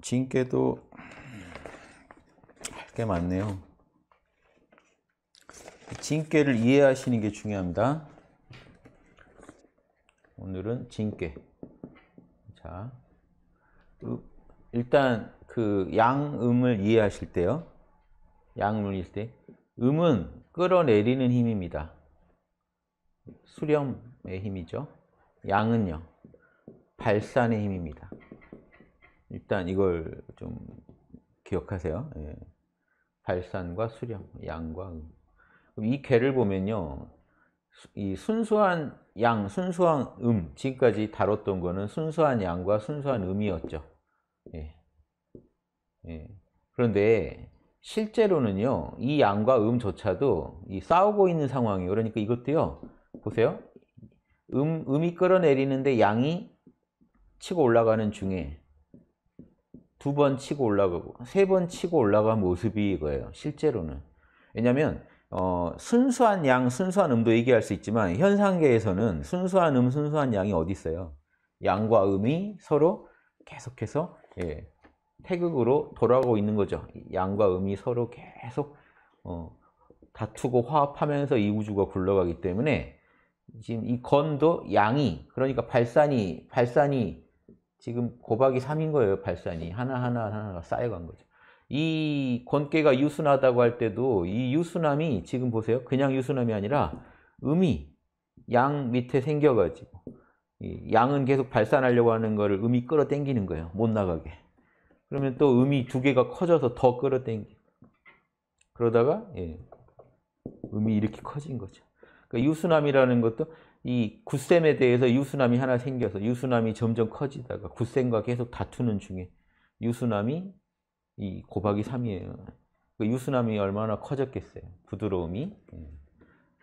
진께도 꽤 많네요. 진께를 이해하시는 게 중요합니다. 오늘은 진께. 자, 일단 그 양음을 이해하실 때요. 양음일 때 음은 끌어내리는 힘입니다. 수렴의 힘이죠. 양은요. 발산의 힘입니다. 일단 이걸 좀 기억하세요. 예. 발산과 수렴, 양과 음. 이 괴를 보면요. 이 순수한 양, 순수한 음, 지금까지 다뤘던 거는 순수한 양과 순수한 음이었죠. 예. 예. 그런데 실제로는요, 이 양과 음조차도 이 싸우고 있는 상황이에요. 그러니까 이것도요, 보세요. 음, 음이 끌어내리는데 양이 치고 올라가는 중에 두번 치고 올라가고 세 번 치고 올라간 모습이 이거예요. 실제로는. 왜냐하면 어, 순수한 양, 순수한 음도 얘기할 수 있지만 현상계에서는 순수한 음, 순수한 양이 어디 있어요? 양과 음이 서로 계속해서 예, 태극으로 돌아가고 있는 거죠. 양과 음이 서로 계속 어, 다투고 화합하면서 이 우주가 굴러가기 때문에 지금 이 건도 양이 그러니까 발산이 발산이 지금 고박이 3인 거예요, 발산이. 하나하나 하나가 쌓여간 거죠. 이 권계가 유순하다고 할 때도 이 유순함이 지금 보세요. 그냥 유순함이 아니라 음이 양 밑에 생겨가지고 양은 계속 발산하려고 하는 거를 음이 끌어당기는 거예요. 못 나가게. 그러면 또 음이 두 개가 커져서 더 끌어당기. 고 그러다가 예, 음이 이렇게 커진 거죠. 그러니까 유순함이라는 것도 이굳셈에 대해서 유수남이 하나 생겨서 유수남이 점점 커지다가 굳셈과 계속 다투는 중에 유수남이 이 고박이 3이에요. 그 유수남이 얼마나 커졌겠어요. 부드러움이. 음.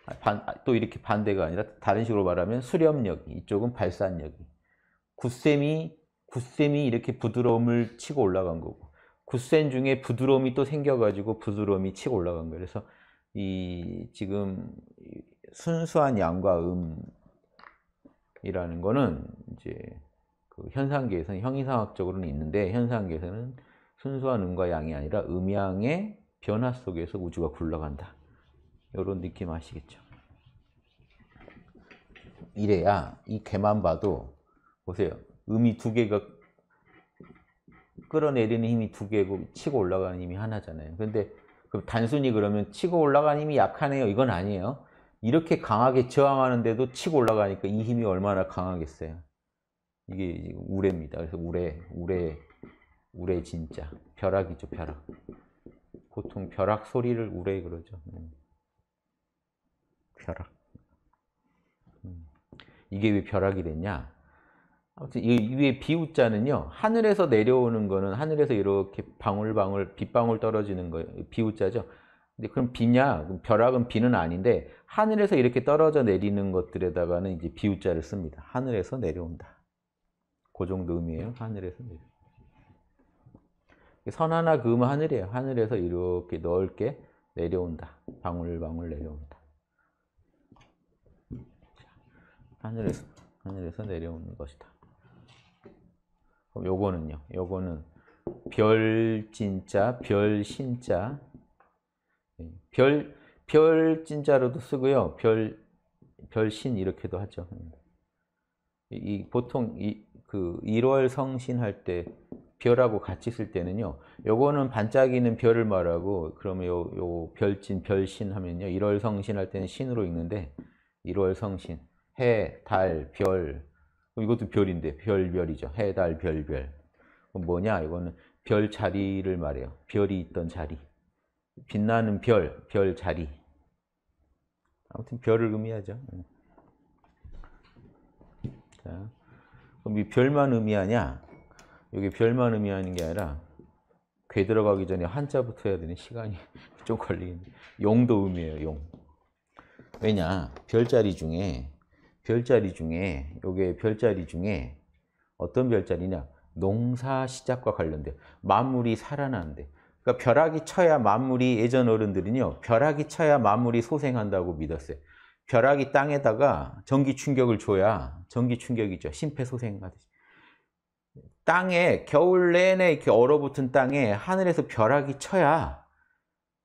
아, 반, 아, 또 이렇게 반대가 아니라 다른 식으로 말하면 수렴력이 이쪽은 발산력이 굳셈이굳셈이 이렇게 부드러움을 치고 올라간 거고 굳셈 중에 부드러움이 또 생겨가지고 부드러움이 치고 올라간 거예요. 그래서 이 지금 순수한 양과 음 이라는 거는 이제 그 현상계에서는 형이상학적으로는 있는데 현상계에서는 순수한 음과 양이 아니라 음양의 변화 속에서 우주가 굴러간다. 이런 느낌 아시겠죠? 이래야 이 개만 봐도 보세요. 음이 두 개가 끌어내리는 힘이 두 개고 치고 올라가는 힘이 하나잖아요. 그런데 단순히 그러면 치고 올라가는 힘이 약하네요. 이건 아니에요. 이렇게 강하게 저항하는데도 치고 올라가니까 이 힘이 얼마나 강하겠어요. 이게 우레입니다. 그래서 우레, 우레, 우레 진짜. 벼락이죠, 벼락. 보통 벼락 소리를 우레 그러죠. 음. 벼락. 음. 이게 왜 벼락이 됐냐? 아무튼 이 위에 비우자는요. 하늘에서 내려오는 거는 하늘에서 이렇게 방울방울 빗방울 떨어지는 거 비우자죠. 근데 그럼 비냐? 벼락은 비는 아닌데 하늘에서 이렇게 떨어져 내리는 것들에다가는 이제 비우자를 씁니다. 하늘에서 내려온다. 그 정도 의미예요. 하늘에서 내려. 선 하나 금 하늘이에요. 하늘에서 이렇게 넓게 내려온다. 방울방울 내려온다. 하늘에서 하늘에서 내려오는 것이다. 그럼 요거는요. 요거는 별진짜별 신자 별, 별진자로도 쓰고요. 별, 별신 이렇게도 하죠. 이, 이 보통 이, 그 1월 성신 할때 별하고 같이 쓸 때는요. 요거는 반짝이는 별을 말하고 그러면 요, 요 별진, 별신 하면요. 1월 성신 할 때는 신으로 읽는데 1월 성신, 해, 달, 별 이것도 별인데 별별이죠. 해, 달, 별별 뭐냐? 이거는 별 자리를 말해요. 별이 있던 자리. 빛나는 별, 별 자리. 아무튼 별을 의미하죠. 자, 그럼 이 별만 의미하냐? 여기 별만 의미하는 게 아니라 괴 들어가기 전에 한자부터 해야 되는 시간이 좀 걸리는데 용도 의미해요, 용. 왜냐? 별자리 중에 별자리 중에 요게 별자리 중에 어떤 별자리냐? 농사 시작과 관련돼. 만물이 살아난대. 그러니까 벼락이 쳐야 만물이 예전 어른들은요. 벼락이 쳐야 만물이 소생한다고 믿었어요. 벼락이 땅에다가 전기 충격을 줘야 전기 충격이죠. 심폐소생하듯이. 땅에 겨울 내내 이렇게 얼어붙은 땅에 하늘에서 벼락이 쳐야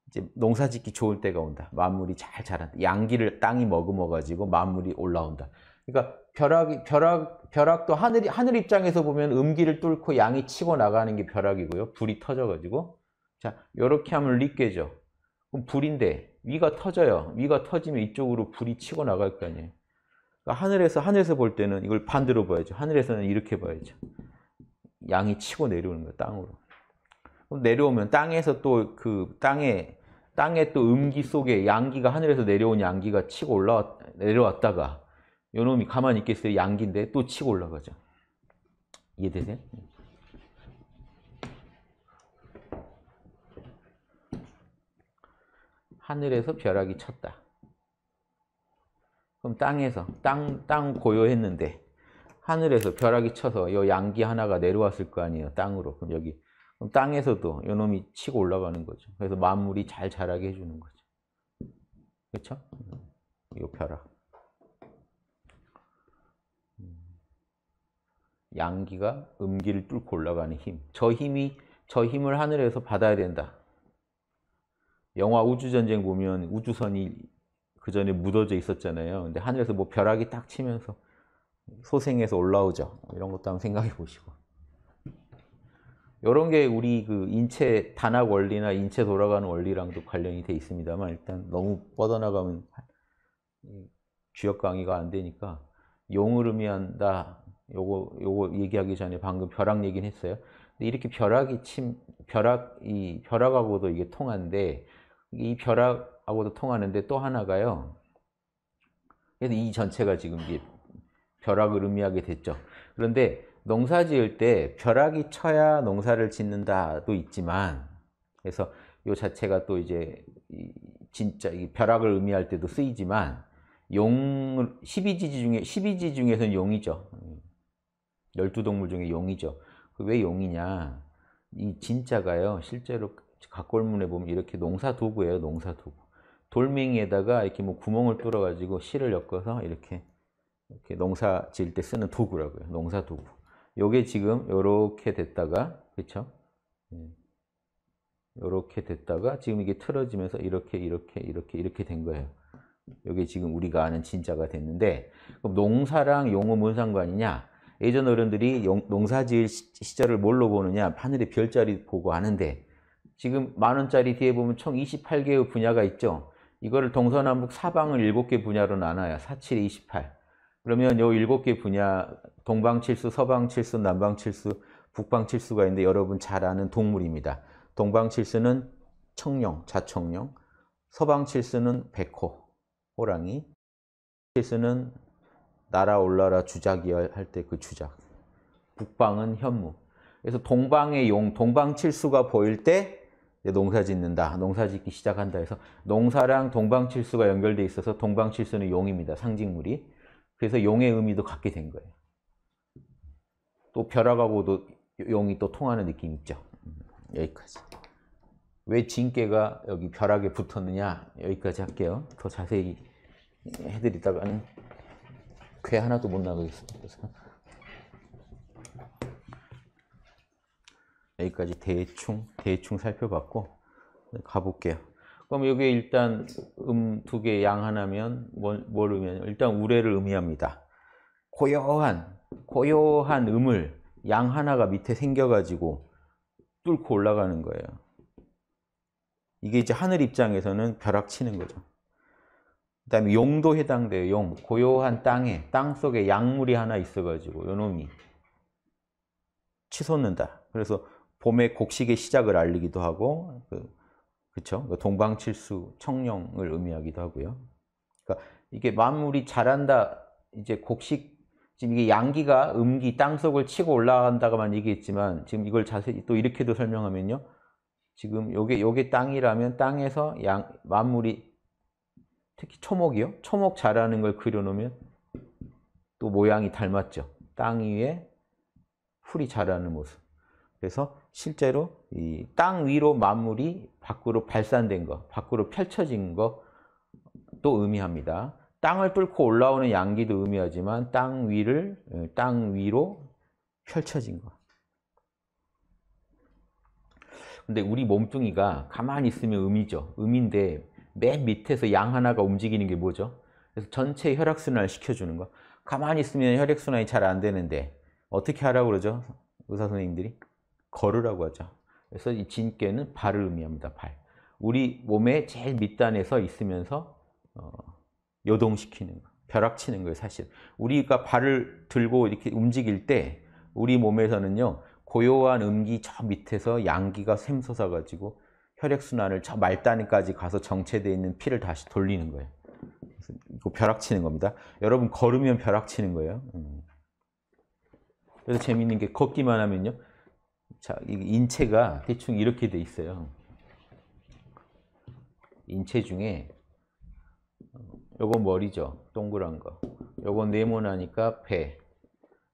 이제 농사짓기 좋을 때가 온다. 만물이 잘 자란다. 양기를 땅이 머금어 가지고 만물이 올라온다. 그러니까 벼락이 벼락 벼락도 하늘이 하늘 입장에서 보면 음기를 뚫고 양이 치고 나가는 게 벼락이고요. 불이 터져 가지고 자, 이렇게 하면 리 깨죠. 그럼 불인데 위가 터져요. 위가 터지면 이쪽으로 불이 치고 나갈 거 아니에요. 그러니까 하늘에서 하늘에서 볼 때는 이걸 반대로 봐야죠. 하늘에서는 이렇게 봐야죠. 양이 치고 내려오는 거 땅으로. 그럼 내려오면 땅에서 또 그 땅에 땅에 또 음기 속에 양기가 하늘에서 내려온 양기가 치고 올라 내려왔다가 요놈이 가만히 있겠어요. 양기인데 또 치고 올라가죠. 이해되세요? 하늘에서 벼락이 쳤다. 그럼 땅에서 땅땅 고요했는데 하늘에서 벼락이 쳐서 요 양기 하나가 내려왔을 거 아니에요 땅으로 그럼 여기 그럼 땅에서도 요 놈이 치고 올라가는 거죠 그래서 만물이 잘 자라게 해주는 거죠 그렇죠? 요 벼락 양기가 음기를 뚫고 올라가는 힘저 힘이 저 힘을 하늘에서 받아야 된다 영화 우주전쟁 보면 우주선이 그 전에 묻어져 있었잖아요. 근데 하늘에서 뭐 벼락이 딱 치면서 소생해서 올라오죠. 이런 것도 한번 생각해 보시고. 이런 게 우리 그 인체 단학 원리나 인체 돌아가는 원리랑도 관련이 돼 있습니다만 일단 너무 뻗어나가면 주역 강의가 안 되니까 용을 의미한다. 요거 요거 얘기하기 전에 방금 벼락 얘기는 했어요. 근데 이렇게 벼락이 침 벼락 이 벼락하고도 이게 통한데 이 벼락하고도 통하는데 또 하나가요. 그래서 이 전체가 지금 이게 벼락을 의미하게 됐죠. 그런데 농사 지을 때 벼락이 쳐야 농사를 짓는다도 있지만 그래서 이 자체가 또 이제 진짜 벼락을 의미할 때도 쓰이지만 용 12지지 중에 12지 중에서는 용이죠. 12동물 중에 용이죠. 그 왜 용이냐? 이 진짜가요. 실제로 각골문에 보면 이렇게 농사 도구예요. 농사 도구. 돌멩이에다가 이렇게 뭐 구멍을 뚫어 가지고 실을 엮어서 이렇게 이렇게 농사 지을 때 쓰는 도구라고요. 농사 도구. 요게 지금 요렇게 됐다가 그렇죠? 요렇게 됐다가 지금 이게 틀어지면서 이렇게 이렇게 이렇게 이렇게 된 거예요. 요게 지금 우리가 아는 진짜가 됐는데 그럼 농사랑 용어 뭔 상관이냐? 예전 어른들이 농사 지을 시절을 뭘로 보느냐? 하늘의 별자리 보고 아는데 지금 만원짜리 뒤에 보면 총 28개의 분야가 있죠. 이거를 동서남북 사방을 7개 분야로 나눠요. 4, 7, 28. 그러면 요 7개 분야, 동방칠수, 서방칠수, 남방칠수, 북방칠수가 있는데 여러분 잘 아는 동물입니다. 동방칠수는 청룡, 자청룡, 서방칠수는 백호, 호랑이, 칠수는 날아올라라 주작이 야할때 그 주작, 북방은 현무. 그래서 동방의 용, 동방칠수가 보일 때 농사 짓는다, 농사 짓기 시작한다 해서 농사랑 동방칠수가 연결돼 있어서 동방칠수는 용입니다. 상징물이. 그래서 용의 의미도 갖게 된 거예요. 또 벼락하고도 용이 또 통하는 느낌 있죠. 음, 여기까지. 왜 진깨가 여기 벼락에 붙었느냐 여기까지 할게요. 더 자세히 해드리다가는 괴 하나도 못 나가겠습니다. 여기까지 대충 대충 살펴봤고 네, 가볼게요. 그럼 여기 일단 음 두 개 양 하나면 뭘, 뭘 의미하냐? 일단 우레를 의미합니다. 고요한 고요한 음을 양 하나가 밑에 생겨가지고 뚫고 올라가는 거예요. 이게 이제 하늘 입장에서는 벼락치는 거죠. 그 다음에 용도 해당돼요. 용. 고요한 땅에, 땅 속에 약물이 하나 있어가지고, 요놈이. 치솟는다. 그래서 봄의 곡식의 시작을 알리기도 하고 그, 그쵸? 그 동방칠수 청룡을 의미하기도 하고요. 그러니까 이게 만물이 자란다 이제 곡식 지금 이게 양기가 음기 땅속을 치고 올라간다고만 얘기했지만 지금 이걸 자세히 또 이렇게도 설명하면요. 지금 요게 요게 땅이라면 땅에서 양 만물이 특히 초목이요. 초목 자라는 걸 그려 놓으면 또 모양이 닮았죠. 땅 위에 풀이 자라는 모습. 그래서 실제로 이 땅 위로 만물이 밖으로 발산된 것, 밖으로 펼쳐진 것도 의미합니다. 땅을 뚫고 올라오는 양기도 의미하지만 땅 위를 예, 땅 위로 펼쳐진 것. 근데 우리 몸뚱이가 가만히 있으면 음이죠. 음인데 맨 밑에서 양 하나가 움직이는 게 뭐죠? 그래서 전체 혈액순환을 시켜주는 거. 가만히 있으면 혈액순환이 잘 안 되는데 어떻게 하라고 그러죠? 의사 선생님들이? 걸으라고 하죠. 그래서 이 진께는 발을 의미합니다. 발. 우리 몸의 제일 밑단에서 있으면서 어, 요동시키는 거, 벼락치는 거예요. 사실 우리가 발을 들고 이렇게 움직일 때 우리 몸에서는요 고요한 음기 저 밑에서 양기가 샘솟아 가지고 혈액순환을 저 말단까지 가서 정체되어 있는 피를 다시 돌리는 거예요. 이거 벼락치는 겁니다. 여러분 걸으면 벼락치는 거예요. 음. 그래서 재밌는 게 걷기만 하면요. 자, 인체가 대충 이렇게 돼 있어요. 인체 중에 요거 머리죠. 동그란 거. 요거 네모나니까 배.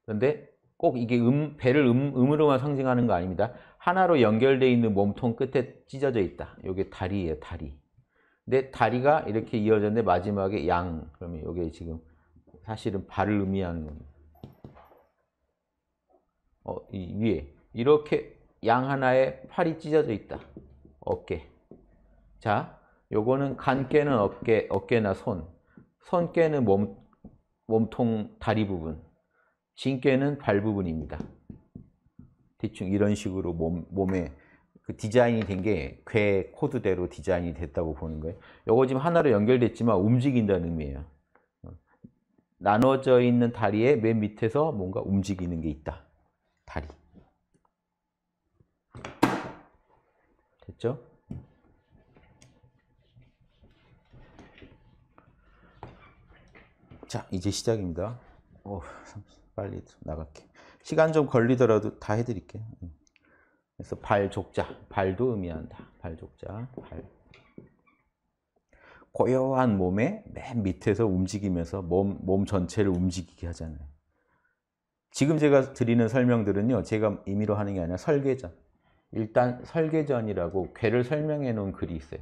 그런데 꼭 이게 음, 배를 음, 음으로만 상징하는 거 아닙니다. 하나로 연결되어 있는 몸통 끝에 찢어져 있다. 요게 다리예요, 다리. 근데 다리가 이렇게 이어졌는데 마지막에 양. 그러면 요게 지금 사실은 발을 의미하는 겁니다. 어, 이 위에. 이렇게 양 하나에 팔이 찢어져 있다. 어깨. 자, 요거는 간 깨는 어깨, 어깨나 손. 손 깨는 몸, 몸통 다리 부분. 진 깨는 발 부분입니다. 대충 이런 식으로 몸, 몸에 그 디자인이 된 게 괴 코드대로 디자인이 됐다고 보는 거예요. 요거 지금 하나로 연결됐지만 움직인다는 의미예요. 나눠져 있는 다리의 맨 밑에서 뭔가 움직이는 게 있다. 다리. 됐죠? 자, 이제 시작입니다. 오, 빨리 나갈게. 시간 좀 걸리더라도 다 해드릴게요. 음. 그래서 발족자, 발도 의미한다. 발족자, 발. 고요한 몸의 맨 밑에서 움직이면서 몸, 몸 전체를 움직이게 하잖아요. 지금 제가 드리는 설명들은요, 제가 임의로 하는 게 아니라 설계자, 일단 설계전이라고 괴를 설명해 놓은 글이 있어요.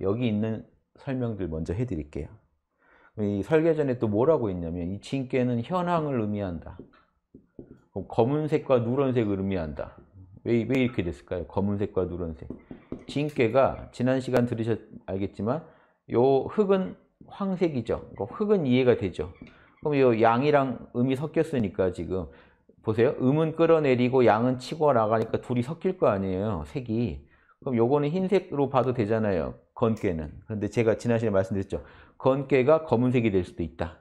여기 있는 설명들 먼저 해드릴게요. 이 설계전에 또 뭐라고 있냐면 이 진깨는 현황을 의미한다. 검은색과 누런색을 의미한다. 왜, 왜 이렇게 됐을까요? 검은색과 누런색. 진깨가 지난 시간 들으셨 알겠지만 요 흙은 황색이죠. 그러니까 흙은 이해가 되죠. 그럼 요 양이랑 음이 섞였으니까 지금 보세요. 음은 끌어내리고 양은 치고 나가니까 둘이 섞일 거 아니에요. 색이. 그럼 요거는 흰색으로 봐도 되잖아요. 건깨는. 그런데 제가 지난 시간에 말씀드렸죠. 건깨가 검은색이 될 수도 있다.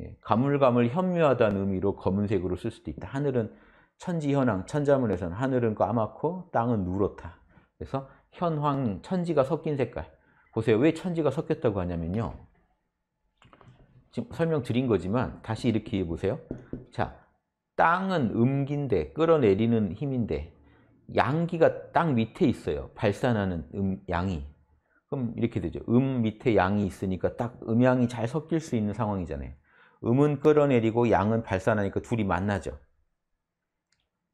예, 가물가물 현묘하다는 의미로 검은색으로 쓸 수도 있다. 하늘은 천지현황, 천자문에서는 하늘은 까맣고 그 땅은 누렇다. 그래서 현황, 천지가 섞인 색깔. 보세요. 왜 천지가 섞였다고 하냐면요. 지금 설명 드린 거지만 다시 이렇게 보세요. 자, 땅은 음기인데 끌어내리는 힘인데 양기가 땅 밑에 있어요. 발산하는 음, 양이. 그럼 이렇게 되죠. 음 밑에 양이 있으니까 딱 음양이 잘 섞일 수 있는 상황이잖아요. 음은 끌어내리고 양은 발산하니까 둘이 만나죠.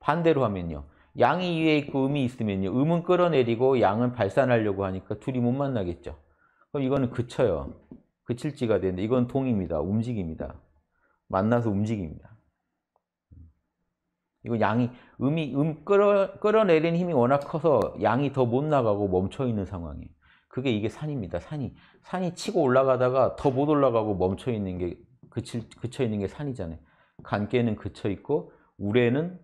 반대로 하면요. 양이 위에 있고 음이 있으면요. 음은 끌어내리고 양은 발산하려고 하니까 둘이 못 만나겠죠. 그럼 이거는 그쳐요. 그칠지가 되는데 이건 동입니다. 움직입니다. 만나서 움직입니다. 이거 양이 음이 음 끌어 끌어내리는 힘이 워낙 커서 양이 더 못 나가고 멈춰 있는 상황이에요. 그게 이게 산입니다. 산이 산이 치고 올라가다가 더 못 올라가고 멈춰 있는 게 그칠, 그쳐 있는 게 산이잖아요. 간께는 그쳐 있고 우레는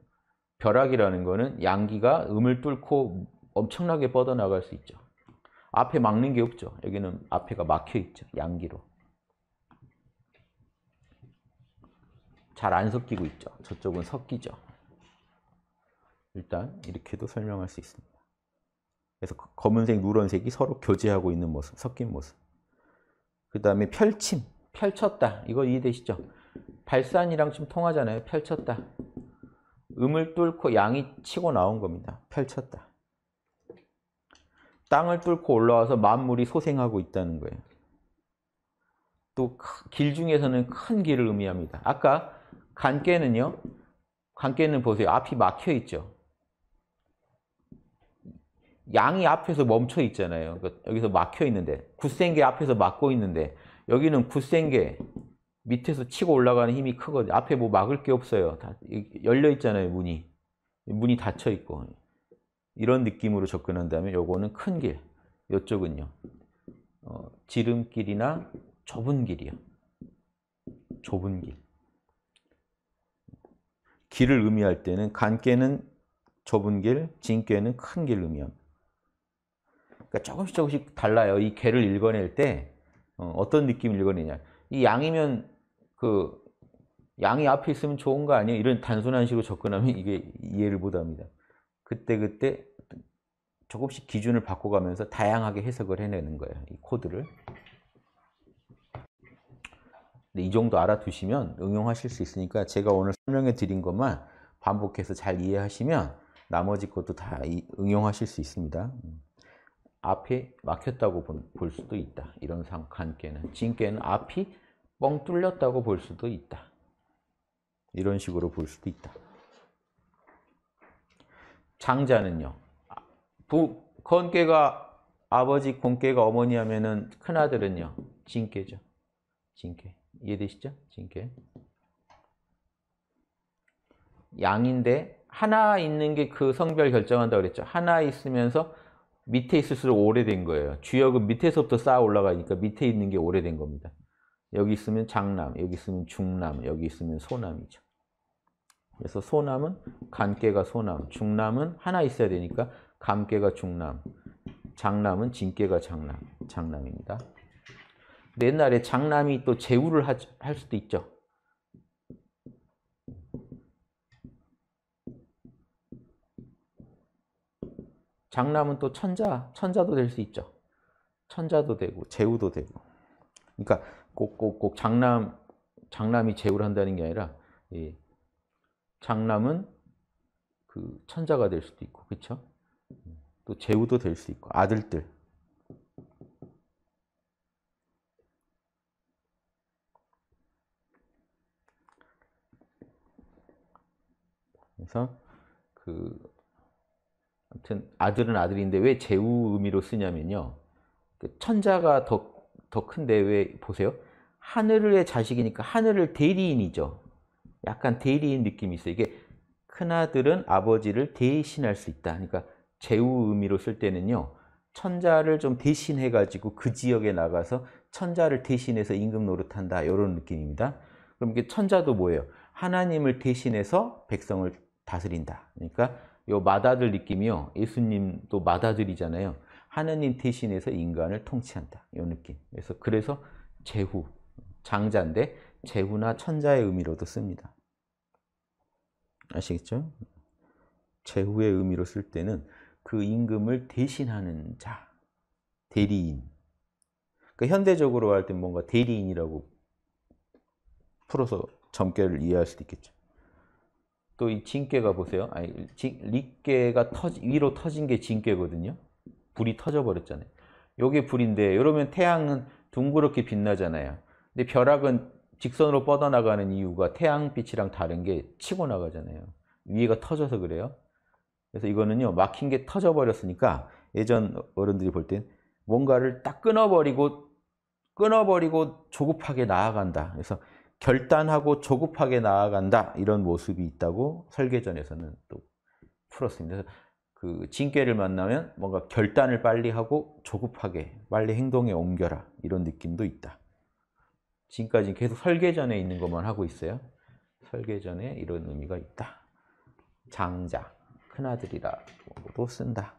벼락이라는 거는 양기가 음을 뚫고 엄청나게 뻗어나갈 수 있죠. 앞에 막는 게 없죠. 여기는 앞에가 막혀 있죠. 양기로. 잘 안 섞이고 있죠. 저쪽은 섞이죠. 일단 이렇게도 설명할 수 있습니다. 그래서 검은색, 누런색이 서로 교제하고 있는 모습, 섞인 모습. 그 다음에 펼침, 펼쳤다. 이거 이해되시죠? 발산이랑 좀 통하잖아요. 펼쳤다. 음을 뚫고 양이 치고 나온 겁니다. 펼쳤다. 땅을 뚫고 올라와서 만물이 소생하고 있다는 거예요. 또 길 중에서는 큰 길을 의미합니다. 아까 간깨는요. 간깨는 보세요. 앞이 막혀 있죠. 양이 앞에서 멈춰 있잖아요. 그러니까 여기서 막혀 있는데 굳센게 앞에서 막고 있는데 여기는 굳센게 밑에서 치고 올라가는 힘이 크거든요. 앞에 뭐 막을 게 없어요. 다 열려 있잖아요, 문이. 문이 닫혀 있고. 이런 느낌으로 접근한다면 요거는 큰 길, 요쪽은요. 어, 지름길이나 좁은 길이요. 좁은 길. 길을 의미할 때는 간께는 좁은 길, 진께는 큰길 의미합니다. 그러니까 조금씩 조금씩 달라요. 이 개를 읽어낼 때 어, 떤 느낌을 읽어내냐. 이 양이면 그 양이 앞에 있으면 좋은 거 아니에요? 이런 단순한 식으로 접근하면 이게 이해를 못합니다. 그때 그때 조금씩 기준을 바꿔가면서 다양하게 해석을 해내는 거예요. 이 코드를. 이 정도 알아두시면 응용하실 수 있으니까 제가 오늘 설명해 드린 것만 반복해서 잘 이해하시면 나머지 것도 다 응용하실 수 있습니다. 음. 앞이 막혔다고 볼 수도 있다. 이런 상관께는 진께는 앞이 뻥 뚫렸다고 볼 수도 있다. 이런 식으로 볼 수도 있다. 장자는요. 아, 부, 건께가 아버지, 공께가 어머니 하면은 큰아들은요. 진께죠. 진께. 이해되시죠? 진께. 양인데 하나 있는 게 그 성별 결정한다고 그랬죠. 하나 있으면서 밑에 있을수록 오래된 거예요. 주역은 밑에서부터 쌓아 올라가니까 밑에 있는 게 오래된 겁니다. 여기 있으면 장남, 여기 있으면 중남, 여기 있으면 소남이죠. 그래서 소남은 간깨가 소남, 중남은 하나 있어야 되니까 감깨가 중남, 장남은 진깨가 장남, 장남입니다. 옛날에 장남이 또 재우를 할 수도 있죠. 장남은 또 천자, 천자도 될 수 있죠. 천자도 되고 재우도 되고. 그러니까 꼭 꼭 꼭 장남, 장남이 재우를 한다는 게 아니라 예, 장남은 그 천자가 될 수도 있고, 그렇죠? 또 재우도 될 수 있고, 아들들. 그래서 그 아무튼 아들은 아들인데 왜 제우 의미로 쓰냐면요. 그 천자가 더, 더 큰데 왜 보세요. 하늘의 자식이니까 하늘을 대리인이죠. 약간 대리인 느낌이 있어요. 이게 큰아들은 아버지를 대신할 수 있다. 그러니까 제우 의미로 쓸 때는요. 천자를 좀 대신해가지고 그 지역에 나가서 천자를 대신해서 임금 노릇한다. 이런 느낌입니다. 그럼 이게 천자도 뭐예요? 하나님을 대신해서 백성을 다스린다. 그러니까 요맏아들 느낌이요. 예수님도 맏아들이잖아요 하느님 대신해서 인간을 통치한다. 요 느낌. 그래서 그래서 제후, 장자인데 제후나 천자의 의미로도 씁니다. 아시겠죠? 제후의 의미로 쓸 때는 그 임금을 대신하는 자, 대리인. 그러니까 현대적으로 할 때 뭔가 대리인이라고 풀어서 점괘를 이해할 수도 있겠죠. 또이 진깨가 보세요. 아니, 진, 리깨가 터지, 위로 터진 게 진깨거든요. 불이 터져버렸잖아요. 요게 불인데 이러면 태양은 둥그렇게 빛나잖아요. 근데 벼락은 직선으로 뻗어나가는 이유가 태양빛이랑 다른 게 치고 나가잖아요. 위에가 터져서 그래요. 그래서 이거는요. 막힌 게 터져버렸으니까 예전 어른들이 볼 땐 뭔가를 딱 끊어버리고 끊어버리고 조급하게 나아간다. 그래서 결단하고 조급하게 나아간다 이런 모습이 있다고 설계전에서는 또 풀었습니다. 그래 그 징계를 만나면 뭔가 결단을 빨리 하고 조급하게 빨리 행동에 옮겨라 이런 느낌도 있다. 지금까지 계속 설계전에 있는 것만 하고 있어요. 설계전에 이런 의미가 있다. 장자, 큰아들이라고도 쓴다.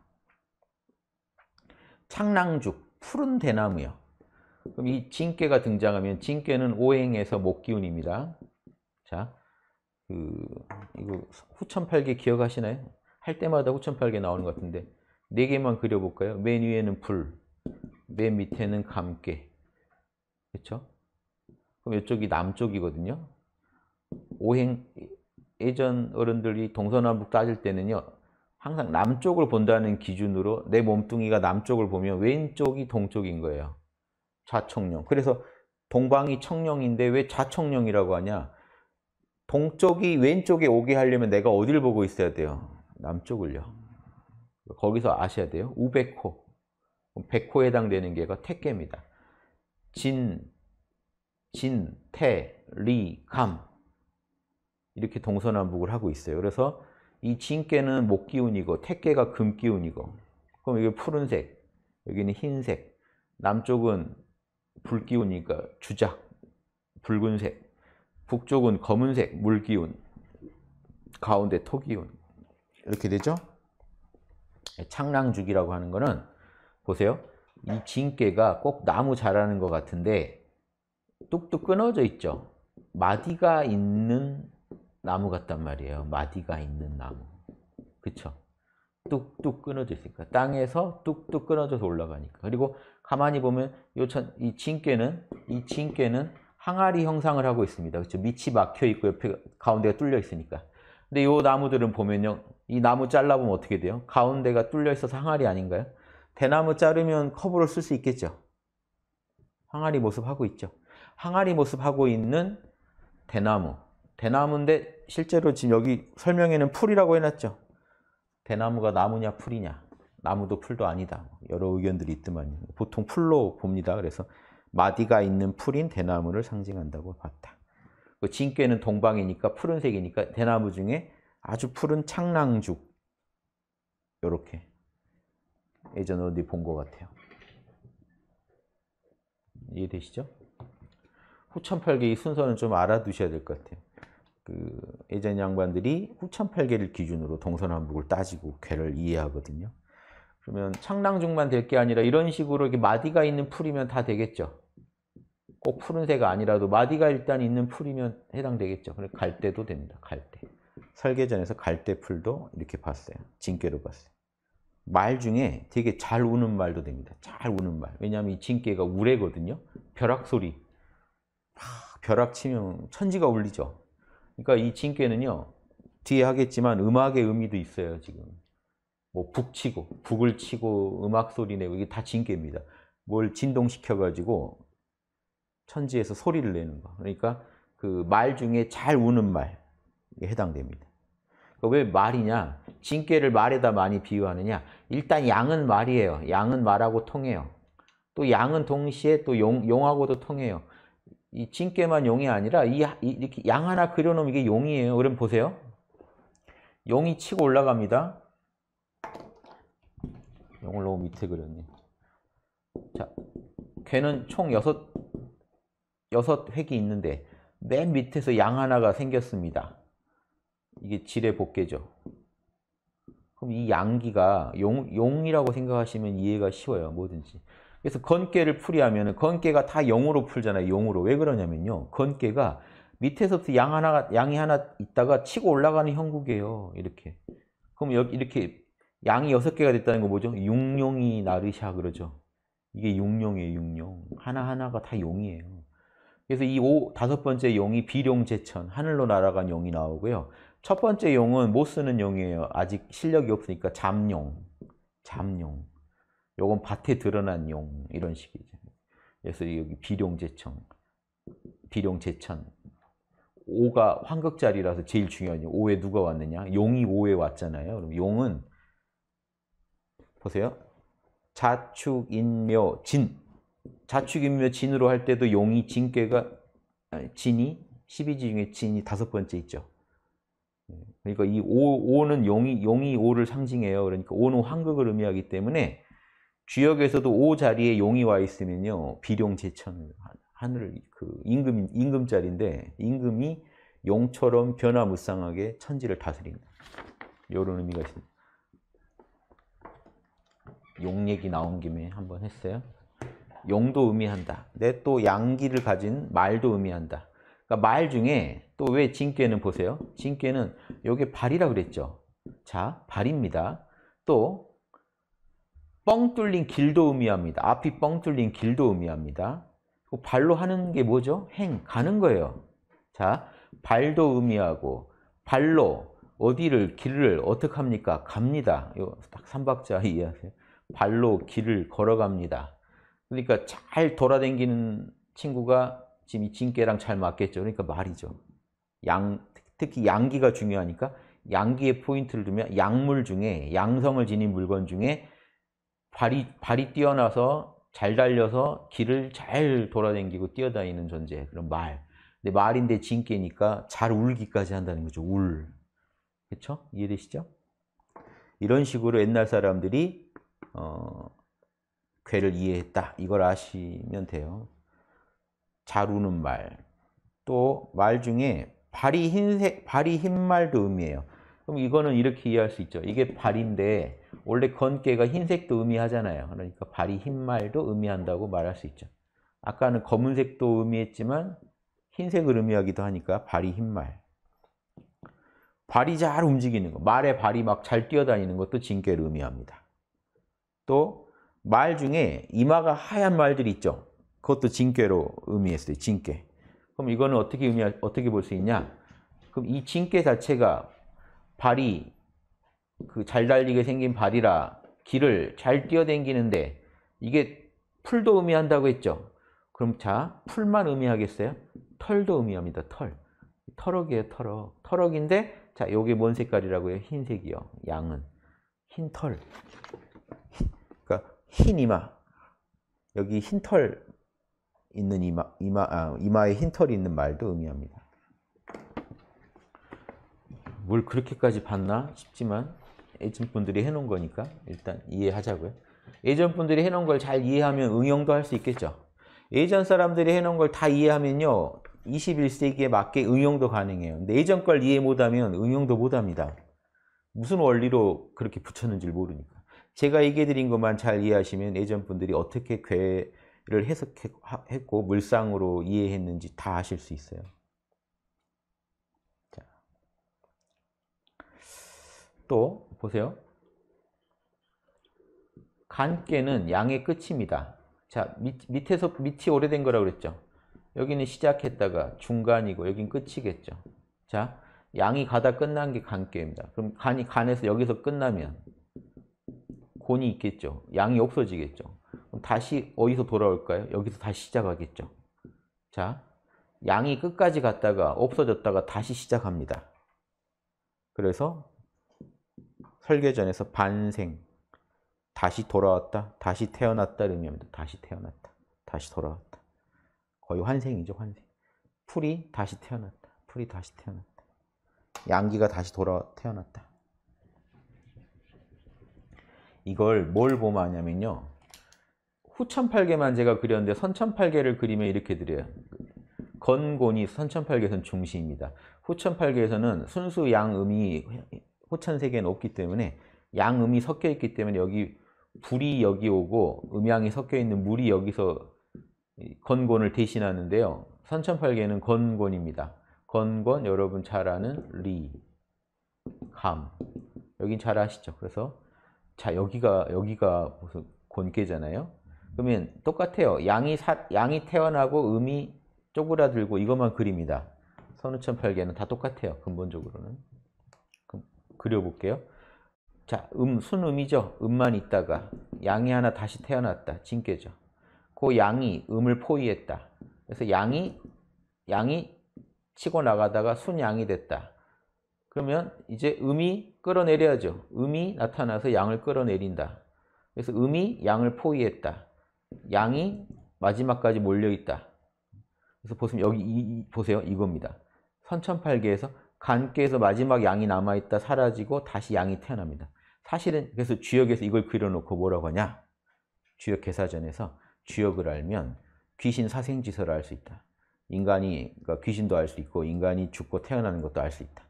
창랑죽, 푸른 대나무요. 그럼 이 진께가 등장하면 진께는 오행에서 목기운입니다. 자, 그 이거 후천팔계 기억하시나요? 할 때마다 후천팔계 나오는 것 같은데 네 개만 그려볼까요? 맨 위에는 불, 맨 밑에는 감깨, 그렇죠? 그럼 이쪽이 남쪽이거든요. 오행 예전 어른들이 동서남북 따질 때는요. 항상 남쪽을 본다는 기준으로 내 몸뚱이가 남쪽을 보면 왼쪽이 동쪽인 거예요. 좌청룡. 그래서 동방이 청룡인데 왜 좌청룡이라고 하냐? 동쪽이 왼쪽에 오게 하려면 내가 어디를 보고 있어야 돼요? 남쪽을요. 거기서 아셔야 돼요. 우백호. 백호에 해당되는 게가 택계입니다. 진, 진, 태, 리, 감. 이렇게 동서남북을 하고 있어요. 그래서 이 진깨는 목기운이고 택계가 금기운이고 그럼 이게 푸른색, 여기는 흰색, 남쪽은 불기운이니까 주작, 붉은색, 북쪽은 검은색, 물기운, 가운데 토기운 이렇게 되죠? 네, 창랑죽이라고 하는 거는 보세요. 이 진깨가 꼭 나무 자라는 것 같은데 뚝뚝 끊어져 있죠. 마디가 있는 나무 같단 말이에요. 마디가 있는 나무. 그쵸? 뚝뚝 끊어져 있으니까 땅에서 뚝뚝 끊어져서 올라가니까 그리고 가만히 보면 요천 이 진깨는 이 진깨는 항아리 형상을 하고 있습니다 그렇 밑이 막혀 있고 옆에 가운데가 뚫려 있으니까 근데 요 나무들은 보면요 이 나무 잘라보면 어떻게 돼요 가운데가 뚫려 있어서 항아리 아닌가요 대나무 자르면 커브를 쓸 수 있겠죠 항아리 모습 하고 있죠 항아리 모습 하고 있는 대나무 대나무인데 실제로 지금 여기 설명에는 풀이라고 해놨죠 대나무가 나무냐 풀이냐 나무도 풀도 아니다 뭐 여러 의견들이 있더만요 보통 풀로 봅니다 그래서 마디가 있는 풀인 대나무를 상징한다고 봤다 그 진깨는 동방이니까 푸른색이니까 대나무 중에 아주 푸른 창랑죽 요렇게 예전 어디 본 것 같아요 이해되시죠? 호천팔기 순서는 좀 알아두셔야 될 것 같아요 그 예전 양반들이 후천팔계를 기준으로 동서남북을 따지고 괴를 이해하거든요. 그러면 창랑중만 될 게 아니라 이런 식으로 이렇게 마디가 있는 풀이면 다 되겠죠. 꼭 푸른새가 아니라도 마디가 일단 있는 풀이면 해당되겠죠. 그래서 갈대도 됩니다. 갈대. 설계전에서 갈대풀도 이렇게 봤어요. 진깨로 봤어요. 말 중에 되게 잘 우는 말도 됩니다. 잘 우는 말. 왜냐하면 이 진깨가 우레거든요. 벼락 소리. 아, 벼락 치면 천지가 울리죠. 그러니까 이 징계는요. 뒤에 하겠지만 음악의 의미도 있어요. 지금. 뭐 북치고 북을 치고 음악 소리 내고 이게 다 징계입니다. 뭘 진동시켜 가지고 천지에서 소리를 내는 거. 그러니까 그 말 중에 잘 우는 말에 해당됩니다. 그러니까 왜 말이냐? 징계를 말에다 많이 비유하느냐? 일단 양은 말이에요. 양은 말하고 통해요. 또 양은 동시에 또 용, 용하고도 통해요. 이 징깨만 용이 아니라 이, 이렇게 양 하나 그려놓으면 이게 용이에요. 그럼 보세요. 용이 치고 올라갑니다. 용을 너무 밑에 그렸네. 자, 걔는 총 6, 6획이 있는데 맨 밑에서 양 하나가 생겼습니다. 이게 질의 복개죠. 그럼 이 양기가 용, 용이라고 생각하시면 이해가 쉬워요. 뭐든지. 그래서 건깨를 풀이하면 건깨가 다 0으로 풀잖아요. 0으로. 왜 그러냐면요. 건깨가 밑에서부터 양 하나, 양이 하나 있다가 치고 올라가는 형국이에요. 이렇게. 그럼 여기 이렇게 양이 6개가 됐다는 거 뭐죠? 육룡이 나르샤 그러죠. 이게 육룡이에요. 육룡. 하나하나가 다 용이에요. 그래서 이 오, 다섯 번째 용이 비룡제천, 하늘로 날아간 용이 나오고요. 첫 번째 용은 못 쓰는 용이에요. 아직 실력이 없으니까 잠룡잠룡 요건 밭에 드러난 용 이런 식이죠. 그래서 여기 비룡제청, 비룡제천. 오가 환극자리라서 제일 중요하죠. 오에 누가 왔느냐? 용이 오에 왔잖아요. 그럼 용은 보세요. 자축인묘 진. 자축인묘 진으로 할 때도 용이 진께가 진이 12지 중에 진이 다섯 번째 있죠. 그러니까 이 오, 오는 용이 용이 오를 상징해요. 그러니까 오는 환극을 의미하기 때문에 주역에서도 오 자리에 용이 와 있으면요. 비룡 제천을 하늘 그 임금 임금 자리인데 임금이 용처럼 변화무쌍하게 천지를 다스린다. 이런 의미가 있습니다. 용 얘기 나온 김에 한번 했어요. 용도 의미한다. 내 또 양기를 가진 말도 의미한다. 그러니까 말 중에 또 왜 진깨는 보세요. 진깨는 여기 발이라 그랬죠. 자, 발입니다. 또뻥 뚫린 길도 의미합니다. 앞이 뻥 뚫린 길도 의미합니다. 발로 하는 게 뭐죠? 행, 가는 거예요. 자, 발도 의미하고 발로 어디를, 길을 어떻게 합니까? 갑니다. 요딱 3박자 이해하세요. 발로 길을 걸어갑니다. 그러니까 잘 돌아다니는 친구가 지금 이 진깨랑 잘 맞겠죠. 그러니까 말이죠. 양, 특히 양기가 중요하니까 양기의 포인트를 두면 약물 중에, 양성을 지닌 물건 중에 발이, 발이 뛰어나서 잘 달려서 길을 잘 돌아다니고 뛰어다니는 존재, 그런 말. 근데 말인데 징계니까 잘 울기까지 한다는 거죠. 울. 그렇죠? 이해되시죠? 이런 식으로 옛날 사람들이 어, 괴를 이해했다. 이걸 아시면 돼요. 잘 우는 말. 또 말 중에 발이 흰색, 발이 흰 말도 의미해요. 그럼 이거는 이렇게 이해할 수 있죠. 이게 발인데 원래 건깨가 흰색도 의미하잖아요. 그러니까 발이 흰말도 의미한다고 말할 수 있죠. 아까는 검은색도 의미했지만 흰색을 의미하기도 하니까 발이 흰말. 발이 잘 움직이는 거, 말의 발이 막 잘 뛰어다니는 것도 진깨를 의미합니다. 또 말 중에 이마가 하얀 말들이 있죠. 그것도 진깨로 의미했어요. 진깨. 그럼 이거는 어떻게 의미 어떻게 볼 수 있냐? 그럼 이 진깨 자체가 발이 그 잘 달리게 생긴 발이라 길을 잘 뛰어댕기는데 이게 풀도 의미한다고 했죠. 그럼 자, 풀만 의미하겠어요? 털도 의미합니다. 털. 털럭이에요, 털럭. 털럭인데 자, 요게 뭔 색깔이라고요? 흰색이요. 양은 흰 털. 그러니까 흰 이마. 여기 흰 털 있는 이마, 이마 아, 이마에 흰 털이 있는 말도 의미합니다. 뭘 그렇게까지 봤나 싶지만 예전 분들이 해놓은 거니까 일단 이해하자고요. 예전 분들이 해놓은 걸 잘 이해하면 응용도 할 수 있겠죠. 예전 사람들이 해놓은 걸 다 이해하면요. 21세기에 맞게 응용도 가능해요. 근데 예전 걸 이해 못하면 응용도 못합니다. 무슨 원리로 그렇게 붙였는지 모르니까. 제가 얘기해드린 것만 잘 이해하시면 예전 분들이 어떻게 괴를 해석했고 물상으로 이해했는지 다 아실 수 있어요. 또 보세요. 간께는 양의 끝입니다. 자, 밑, 에서 밑이 오래된 거라고 그랬죠. 여기는 시작했다가 중간이고 여긴 끝이겠죠. 자, 양이 가다 끝난 게 간께입니다. 그럼 간이 간에서 여기서 끝나면 곤이 있겠죠. 양이 없어지겠죠. 그럼 다시 어디서 돌아올까요? 여기서 다시 시작하겠죠. 자, 양이 끝까지 갔다가 없어졌다가 다시 시작합니다. 그래서 설계전에서 반생, 다시 돌아왔다, 다시 태어났다 의미합니다. 다시 태어났다, 다시 돌아왔다. 거의 환생이죠, 환생. 풀이 다시 태어났다, 풀이 다시 태어났다. 양기가 다시 돌아 태어났다. 이걸 뭘 보면 아냐면요. 후천팔계만 제가 그렸는데 선천팔계를 그리면 이렇게 드려요. 건곤이 선천팔계에서는 중시입니다. 후천팔계에서는 순수 양음이 호천세계는 없기 때문에 양음이 섞여 있기 때문에 여기 불이 여기 오고 음양이 섞여 있는 물이 여기서 건곤을 대신하는데요. 선천팔계는 건곤입니다. 건곤 여러분 잘 아는 리, 감. 여긴 잘 아시죠? 그래서 자 여기가 여기가 무슨 곤깨잖아요. 그러면 똑같아요. 양이 사, 양이 태어나고 음이 쪼그라들고 이것만 그립니다. 선우천팔계는 다 똑같아요. 근본적으로는. 그려볼게요. 자, 음, 순음이죠. 음만 있다가 양이 하나 다시 태어났다. 진깨죠. 그 양이 음을 포위했다. 그래서 양이 양이 치고 나가다가 순양이 됐다. 그러면 이제 음이 끌어내려야죠. 음이 나타나서 양을 끌어내린다. 그래서 음이 양을 포위했다. 양이 마지막까지 몰려있다. 그래서 보시면 여기 이, 보세요. 이겁니다. 선천팔계에서 간께에서 마지막 양이 남아있다 사라지고 다시 양이 태어납니다. 사실은 그래서 주역에서 이걸 그려놓고 뭐라고 하냐? 주역 개사전에서 주역을 알면 귀신 사생지서를 알 수 있다. 인간이 그러니까 귀신도 알 수 있고 인간이 죽고 태어나는 것도 알 수 있다.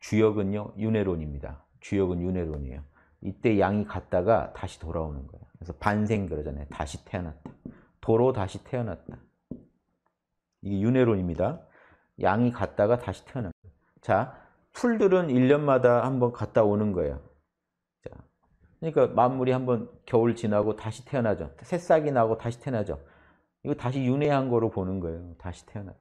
주역은요 윤회론입니다. 주역은 윤회론이에요. 이때 양이 갔다가 다시 돌아오는 거예요. 그래서 반생 그러잖아요. 다시 태어났다. 도로 다시 태어났다. 이게 윤회론입니다. 양이 갔다가 다시 태어났다. 자, 풀들은 1년마다 한번 갔다 오는 거예요. 자, 그러니까 만물이 한번 겨울 지나고 다시 태어나죠. 새싹이 나고 다시 태어나죠. 이거 다시 윤회한 거로 보는 거예요. 다시 태어났다.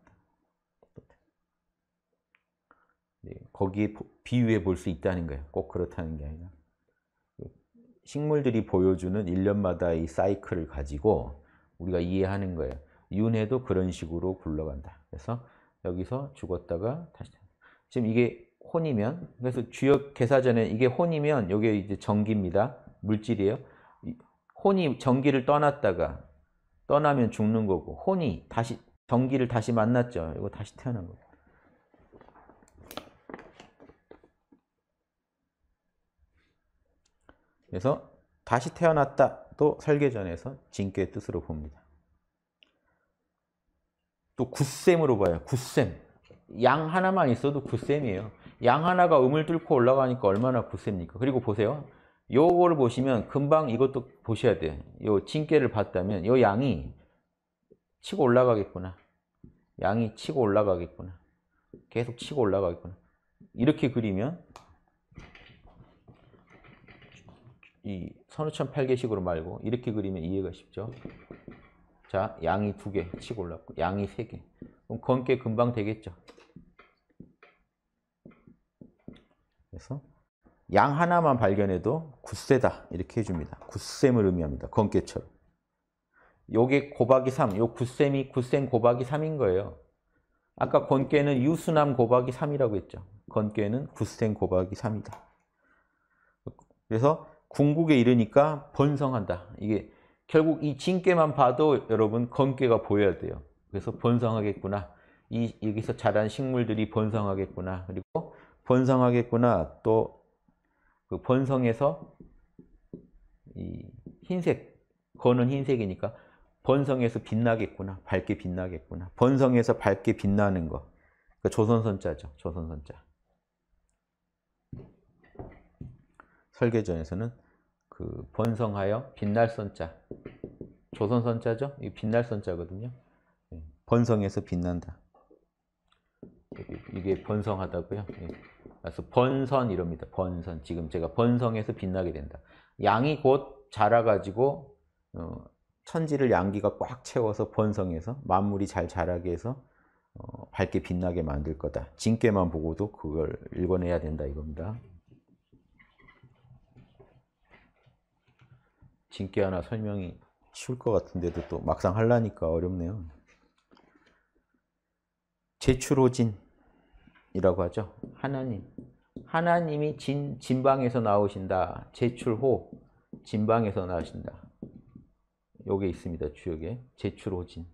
네, 거기에 비유해 볼 수 있다는 거예요. 꼭 그렇다는 게 아니라. 식물들이 보여주는 1년마다 이 사이클을 가지고 우리가 이해하는 거예요. 윤회도 그런 식으로 굴러간다. 그래서 여기서 죽었다가 다시 지금 이게 혼이면 그래서 주역 개사전에 이게 혼이면 이게 이제 전기입니다. 물질이에요. 혼이 전기를 떠났다가 떠나면 죽는 거고 혼이 다시 전기를 다시 만났죠. 이거 다시 태어난 거예요. 그래서 다시 태어났다또 설계전에서 진교의 뜻으로 봅니다. 또 굿셈으로 봐요. 굿셈. 양 하나만 있어도 9셈이에요. 양 하나가 음을 뚫고 올라가니까 얼마나 9셈입니까? 그리고 보세요. 요거를 보시면 금방 이것도 보셔야 돼요. 요 징계를 봤다면 요 양이 치고 올라가겠구나. 양이 치고 올라가겠구나. 계속 치고 올라가겠구나. 이렇게 그리면 이 선우천 8개식으로 말고 이렇게 그리면 이해가 쉽죠. 자, 양이 두 개 치고 올랐고 라 양이 세개 그럼 건게 금방 되겠죠. 그래서 양 하나만 발견해도 굿세다 이렇게 해줍니다. 굿셈을 의미합니다. 건깨처럼. 요게 곱하기 3, 요 굿셈이 굿셈 곱하기 3인 거예요. 아까 건깨는 유수남 곱하기 3이라고 했죠. 건깨는 굿셈 곱하기 3이다. 그래서 궁극에 이르니까 번성한다. 이게 결국 이 진깨만 봐도 여러분 건깨가 보여야 돼요. 그래서 번성하겠구나. 이, 여기서 자란 식물들이 번성하겠구나. 그리고 번성하겠구나. 또 그 번성에서 이 흰색 거는 흰색이니까 번성에서 빛나겠구나. 밝게 빛나겠구나. 번성에서 밝게 빛나는 거. 그 조선선자죠. 조선선자. 설계전에서는 그 번성하여 빛날 선자. 조선선자죠. 이 빛날 선자거든요. 예, 번성에서 빛난다. 이게 번성하다고요. 예. 그래서 번선 이럽니다. 번선. 지금 제가 번성해서 빛나게 된다. 양이 곧 자라가지고 어, 천지를 양기가 꽉 채워서 번성해서 만물이 잘 자라게 해서 어, 밝게 빛나게 만들 거다. 징계만 보고도 그걸 읽어내야 된다 이겁니다. 징계 하나 설명이 쉬울 것 같은데도 또 막상 하려니까 어렵네요. 제출호진이라고 하죠. 하나님. 하나님이 진, 진방에서 나오신다. 제출호. 진방에서 나오신다. 요게 있습니다. 주역에. 제출호진.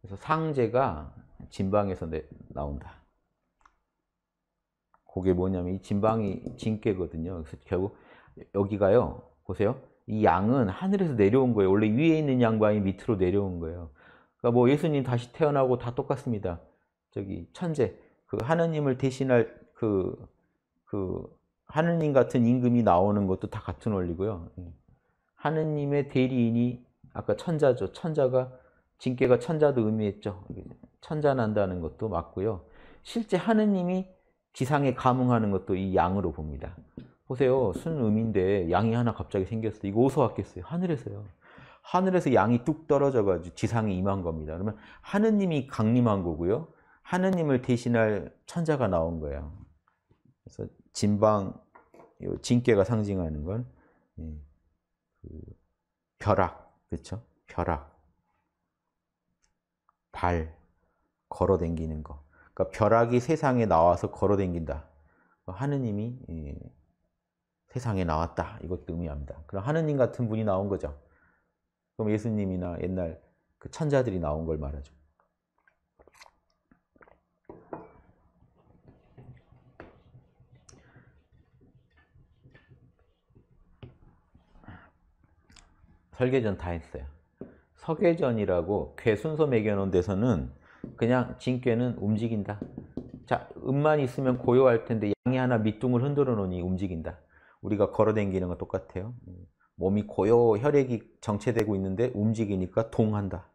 그래서 상제가 진방에서 내, 나온다. 그게 뭐냐면 이 진방이 진깨거든요. 그래서 결국 여기가요. 보세요. 이 양은 하늘에서 내려온 거예요. 원래 위에 있는 양반이 밑으로 내려온 거예요. 그러니까 뭐 예수님 다시 태어나고 다 똑같습니다. 저기 천재 그 하느님을 대신할 그, 그 하느님 같은 임금이 나오는 것도 다 같은 원리고요. 예. 하느님의 대리인이 아까 천자죠. 천자가 진계가 천자도 의미했죠. 천자난다는 것도 맞고요. 실제 하느님이 지상에 감응하는 것도 이 양으로 봅니다. 보세요. 순음인데 양이 하나 갑자기 생겼어요. 이거 어디서 왔겠어요? 하늘에서요. 하늘에서 양이 뚝 떨어져가지고 지상에 임한 겁니다. 그러면 하느님이 강림한 거고요. 하느님을 대신할 천자가 나온 거예요. 그래서 진방, 진깨가 상징하는 건그 예, 벼락, 그렇죠? 벼락, 발, 걸어댕기는 거. 그러니까 벼락이 세상에 나와서 걸어댕긴다. 어, 하느님이 예, 세상에 나왔다. 이것도 의미합니다. 그럼 하느님 같은 분이 나온 거죠. 그럼 예수님이나 옛날 그 천자들이 나온 걸 말하죠. 설계전 다 했어요. 서계전이라고 괴 순서 매겨놓은 데서는 그냥 진괴는 움직인다. 자, 음만 있으면 고요할 텐데 양이 하나 밑둥을 흔들어 놓으니 움직인다. 우리가 걸어댕기는 건 똑같아요. 몸이 고요, 혈액이 정체되고 있는데 움직이니까 동한다.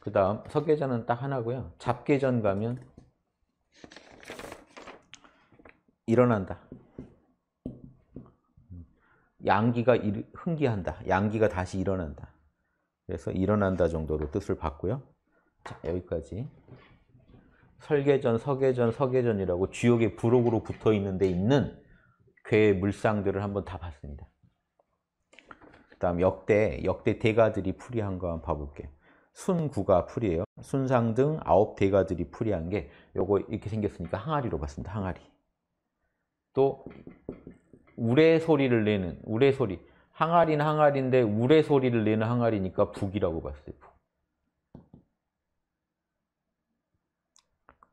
그 다음 석계전은 딱 하나고요. 잡계전 가면 일어난다. 양기가 흥기한다. 양기가 다시 일어난다. 그래서 일어난다 정도로 뜻을 봤고요. 자, 여기까지. 설계전, 서계전, 서계전이라고 주역의 부록으로 붙어 있는데 있는 괴의 물상들을 한번 다 봤습니다. 그 다음 역대, 역대 대가들이 풀이한 거 한번 봐볼게요. 순구가 풀이에요. 순상 등 아홉 대가들이 풀이한 게 요거 이렇게 생겼으니까 항아리로 봤습니다. 항아리. 또 우레 소리를 내는 우레 소리 항아리는 항아리인데 우레 소리를 내는 항아리니까 북이라고 봤어요.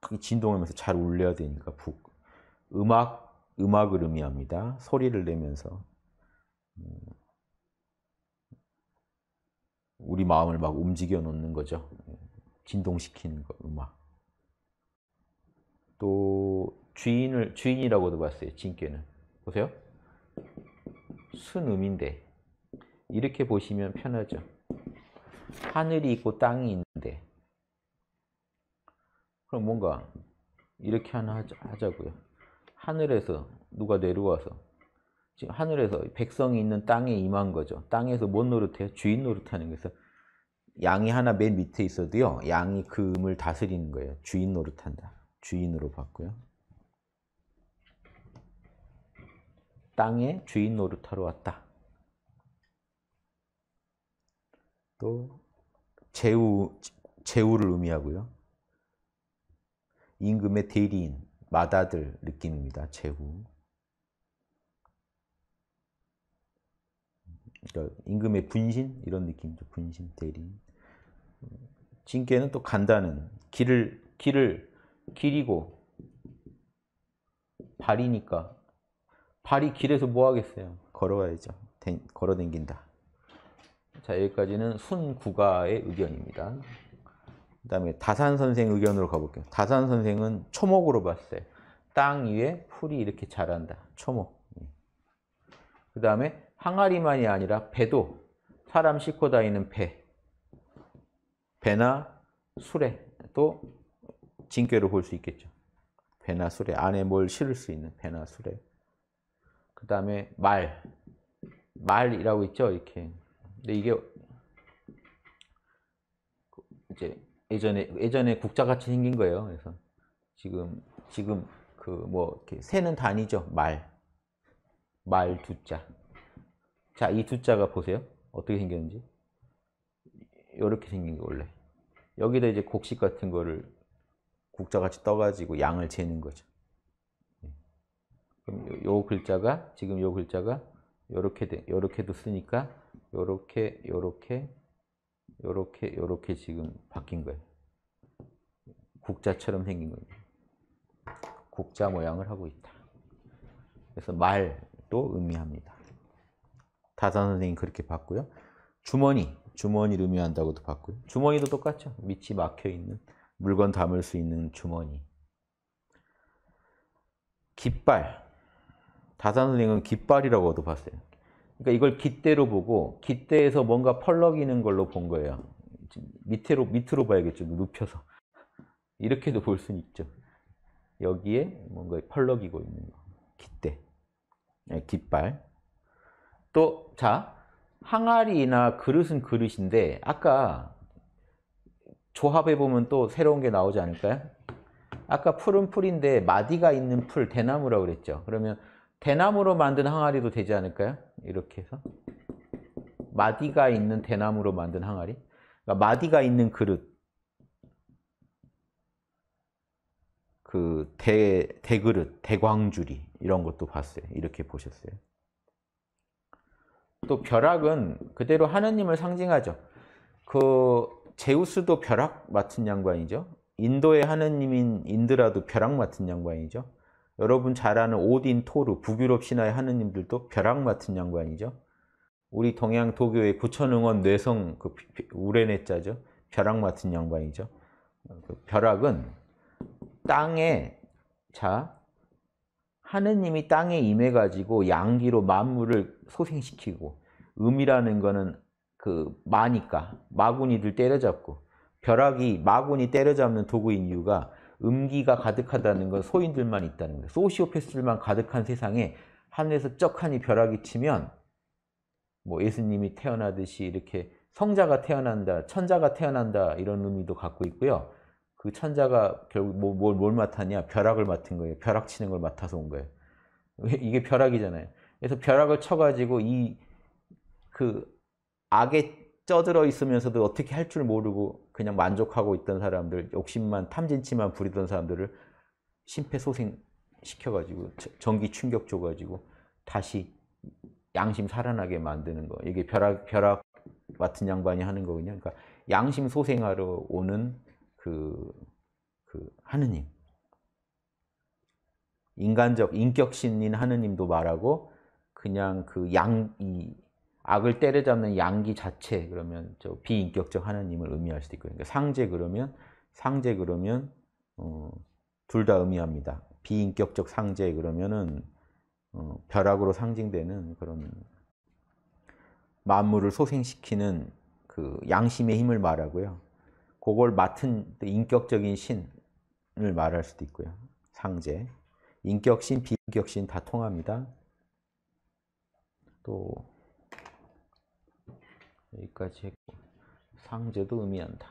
북. 진동하면서 잘 울려야 되니까 북. 음악, 음악을 의미합니다. 소리를 내면서. 음. 우리 마음을 막 움직여 놓는 거죠. 진동시키는 거, 음악. 또 주인을, 주인이라고도 봤어요. 진께는. 보세요. 순음인데 이렇게 보시면 편하죠. 하늘이 있고 땅이 있는데 그럼 뭔가 이렇게 하나 하자, 고요 하늘에서 누가 내려와서 지금 하늘에서 백성이 있는 땅에 임한 거죠. 땅에서 뭔 노릇해요? 주인 노릇하는 거예서 양이 하나 맨 밑에 있어도요. 양이 그 음을 다스리는 거예요. 주인 노릇한다. 주인으로 봤고요. 땅의 주인 노릇하러 왔다. 또 재우, 재우를 의미하고요. 임금의 대리인, 마다들 느낌입니다. 재우. 그러니까 임금의 분신 이런 느낌이죠. 분신 대리인. 진계는 또 간다는 길을 길을 길이고 발이니까 발이 길에서 뭐 하겠어요? 걸어가야죠. 걸어 댕긴다. 자, 여기까지는 순구가의 의견입니다. 그 다음에 다산 선생 의견으로 가볼게요. 다산 선생은 초목으로 봤어요. 땅 위에 풀이 이렇게 자란다. 초목. 예. 그 다음에 항아리만이 아니라 배도 사람 싣고 다니는 배. 배나 수레 또 징계로 볼수 있겠죠. 배나 수레 안에 뭘 실을 수 있는 배나 수레. 그 다음에 말 말이라고 있죠 이렇게 근데 이게 이제 예전에 예전에 국자 같이 생긴 거예요 그래서 지금 지금 그뭐 이렇게 새는 단위죠 말말 두 자 자 이 두자가 보세요 어떻게 생겼는지 이렇게 생긴 게 원래 여기다 이제 곡식 같은 거를 국자같이 떠가지고 양을 재는 거죠 그럼 요, 요 글자가 지금 요 글자가 요렇게 돼. 요렇게도 쓰니까 요렇게 요렇게 요렇게 요렇게 지금 바뀐 거예요. 국자처럼 생긴 거예요. 국자 모양을 하고 있다. 그래서 말도 의미합니다. 다산 선생님 그렇게 봤고요. 주머니, 주머니를 의미한다고도 봤고요. 주머니도 똑같죠. 밑이 막혀있는, 물건 담을 수 있는 주머니. 깃발, 다산은행은 깃발이라고도 봤어요. 그러니까 이걸 깃대로 보고 깃대에서 뭔가 펄럭이는 걸로 본 거예요. 밑으로 밑으로 봐야겠죠. 눕혀서 이렇게도 볼 수는 있죠. 여기에 뭔가 펄럭이고 있는 거. 깃대, 네, 깃발. 또 자, 항아리나 그릇은 그릇인데 아까 조합해 보면 또 새로운 게 나오지 않을까요? 아까 풀은 풀인데 마디가 있는 풀 대나무라고 그랬죠. 그러면 대나무로 만든 항아리도 되지 않을까요? 이렇게 해서 마디가 있는 대나무로 만든 항아리 그러니까 마디가 있는 그릇 그 대, 대그릇, 대광주리 이런 것도 봤어요. 이렇게 보셨어요. 또 벼락은 그대로 하느님을 상징하죠. 그 제우스도 벼락 맡은 양반이죠. 인도의 하느님인 인드라도 벼락 맡은 양반이죠. 여러분 잘 아는 오딘 토르 북유럽 신화의 하느님들도 벼락 맡은 양반이죠. 우리 동양 도교의 구천응원 뇌성 그 우레네자죠. 벼락 맡은 양반이죠. 그 벼락은 땅에 자 하느님이 땅에 임해 가지고 양기로 만물을 소생시키고 음이라는 거는 그 마니까 마군이들 때려잡고 벼락이 마군이 때려잡는 도구인 이유가 음기가 가득하다는 건 소인들만 있다는 거예요. 소시오패스들만 가득한 세상에 하늘에서 쩍하니 벼락이 치면 뭐 예수님이 태어나듯이 이렇게 성자가 태어난다, 천자가 태어난다 이런 의미도 갖고 있고요. 그 천자가 결국 뭐, 뭘, 뭐, 뭘 맡았냐? 벼락을 맡은 거예요. 벼락 치는 걸 맡아서 온 거예요. 이게 벼락이잖아요. 그래서 벼락을 쳐가지고 이 그 악의 쪄들어 있으면서도 어떻게 할 줄 모르고 그냥 만족하고 있던 사람들, 욕심만 탐진치만 부리던 사람들을 심폐소생 시켜가지고 전기 충격 줘가지고 다시 양심 살아나게 만드는 거. 이게 벼락 벼락 같은 양반이 하는 거군요. 그러니까 양심 소생하러 오는 그, 그 하느님. 인간적 인격신인 하느님도 말하고 그냥 그 양, 이 악을 때려잡는 양기 자체 그러면 저 비인격적 하나님을 의미할 수도 있고 그러니까 상제 그러면 상제 그러면 어, 둘 다 의미합니다. 비인격적 상제 그러면은 어, 벼락으로 상징되는 그런 만물을 소생시키는 그 양심의 힘을 말하고요. 그걸 맡은 인격적인 신을 말할 수도 있고요. 상제. 인격신, 비인격신 다 통합니다. 또 여기까지 했고 상제도 의미한다.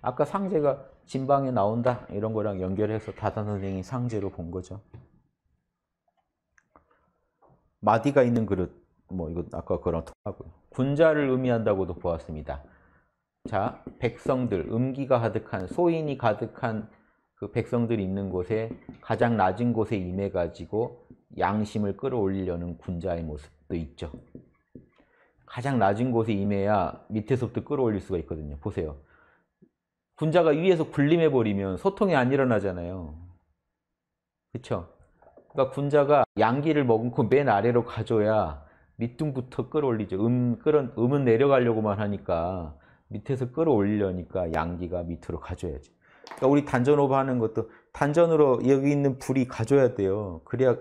아까 상제가 진방에 나온다 이런 거랑 연결해서 다단은행이 상제로 본 거죠. 마디가 있는 그릇 뭐 이거 아까 그랑 통하고요. 군자를 의미한다고도 보았습니다. 자, 백성들, 음기가 가득한, 소인이 가득한 그 백성들이 있는 곳에 가장 낮은 곳에 임해가지고 양심을 끌어올리려는 군자의 모습도 있죠. 가장 낮은 곳에 임해야 밑에서부터 끌어올릴 수가 있거든요. 보세요. 분자가 위에서 굴림해버리면 소통이 안 일어나잖아요. 그렇죠? 그러니까 분자가 양기를 머금고 맨 아래로 가줘야 밑둥부터 끌어올리죠. 음, 끌어, 음은 내려가려고만 하니까 밑에서 끌어올리려니까 양기가 밑으로 가줘야지 그러니까 우리 단전 오버 하는 것도 단전으로 여기 있는 불이 가줘야 돼요. 그래야